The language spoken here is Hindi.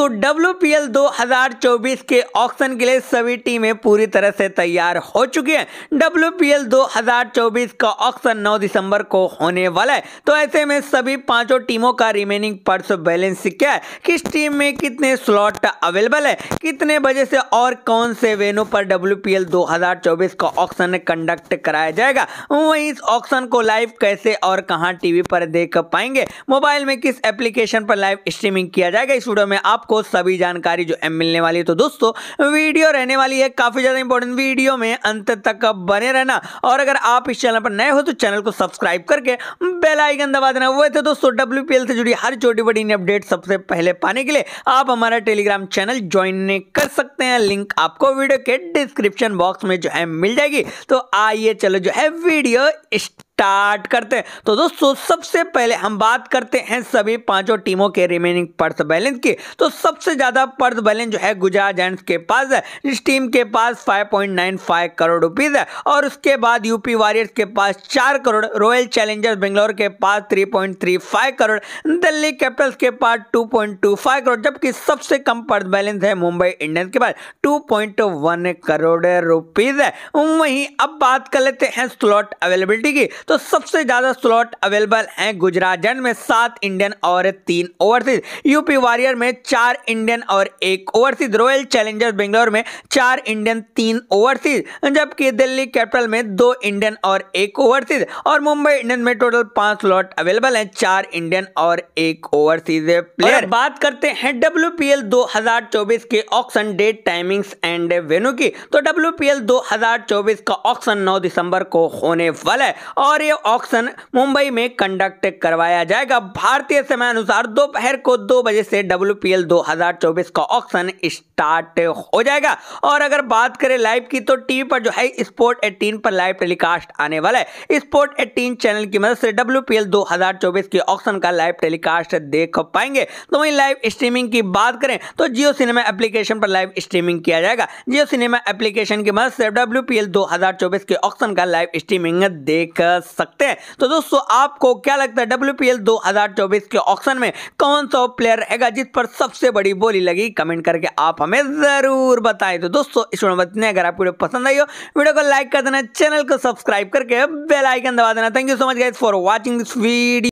दोस्तों डब्ल्यूपीएल 2024 के ऑक्शन के लिए सभी टीमें पूरी तरह से तैयार हो चुकी हैं डब्ल्यूपीएल 2024 का ऑक्शन 9 दिसंबर को होने वाला है तो ऐसे में सभी पांचों टीमों का रिमेनिंग पर्स बैलेंस क्या है किस टीम में कितने स्लॉट अवेलेबल है कितने बजे से और कौन से वेन्यू पर डब्ल्यूपीएल 2024 का ऑक्शन कंडक्ट कराया जाएगा वही इस ऑक्शन को लाइव कैसे और कहाँ टीवी पर देख पाएंगे मोबाइल में किस एप्लीकेशन पर लाइव स्ट्रीमिंग किया जाएगा इस वीडियो में आप आपको सभी जानकारी जो एम मिलने वाली है तो दोस्तों वीडियो रहने वाली है काफ़ी ज़्यादा इंपॉर्टेंट वीडियो में अंत तक बने रहना और अगर आप इस चैनल पर नए हो तो चैनल को सब्सक्राइब करके बेल आइकन दबा देना वो थे दोस्तों डब्ल्यू से जुड़ी हर छोटी बड़ी अपडेट सबसे पहले पाने के लिए आप हमारा टेलीग्राम चैनल ज्वाइन कर सकते हैं लिंक आपको वीडियो के डिस्क्रिप्शन बॉक्स में जो है मिल जाएगी तो आइए चलो जो है वीडियो स्टार्ट करते हैं तो दोस्तों सबसे पहले हम बात करते हैं सभी पांचों टीमों के रिमेनिंग पर्थ बैलेंस की तो सबसे ज़्यादा पर्थ बैलेंस जो है गुजरात जैंट्स के पास है इस टीम के पास 5.95 करोड़ रुपीज़ है और उसके बाद यूपी वॉरियर्स के पास चार करोड़ रॉयल चैलेंजर्स बेंगलोर के पास थ्री करोड़ दिल्ली कैपिटल्स के पास टू करोड़ जबकि सबसे कम पर्थ बैलेंस है मुंबई इंडियंस के पास टू करोड़ रुपीज़ है वहीं अब बात कर लेते हैं स्लॉट अवेलेबिलिटी की तो सबसे ज़्यादा स्लॉट अवेलेबल हैं गुजरात जन में सात इंडियन और तीन ओवरसीज यूपी वॉरियर में चार इंडियन और एक ओवरसीज रॉयल चैलेंजर्स बेंगलोर में चार इंडियन तीन ओवरसीज जबकि दिल्ली कैपिटल में दो इंडियन और एक ओवरसीज और मुंबई इंडियन में टोटल पांच स्लॉट अवेलेबल है चार इंडियन और एक ओवरसीज प्लेयर बात करते हैं डब्ल्यू 2024 के auction date timings and venue की तो डब्ल्यू 2024 का ऑक्शन 9 दिसंबर को होने वाला है और और ये ऑक्शन मुंबई में कंडक्ट करवाया जाएगा भारतीय समय अनुसार दोपहर को दो बजे से डब्ल्यूपीएल 2024 का ऑक्शन स्टार्ट हो जाएगा और अगर बात करें लाइव की तो टीवी पर जो है स्पोर्ट 18 पर लाइव टेलीकास्ट आने वाला है स्पोर्ट 18 चैनल की मदद से डब्ल्यूपीएल 2024 के ऑक्शन का लाइव टेलीकास्ट देख पाएंगे तो वही लाइव स्ट्रीमिंग की बात करें तो जियो सिनेमा एप्लीकेशन पर लाइव स्ट्रीमिंग किया जाएगा जियो सिनेमा एप्लीकेशन की मदद से डब्ल्यू पी के ऑक्शन का लाइव स्ट्रीमिंग देख कर सकते हैं तो दोस्तों आपको क्या लगता है डब्ल्यू चौबीस के ऑप्शन में कौन सा प्लेयर रहेगा जिस पर सबसे बड़ी बोली लगी कमेंट करके आप हमें जरूर बताएं तो दोस्तों इस अगर आप वीडियो पसंद आई हो वीडियो को लाइक कर देना चैनल को सब्सक्राइब करके बेलाइकन दबा देना thank you so much guys for watching this video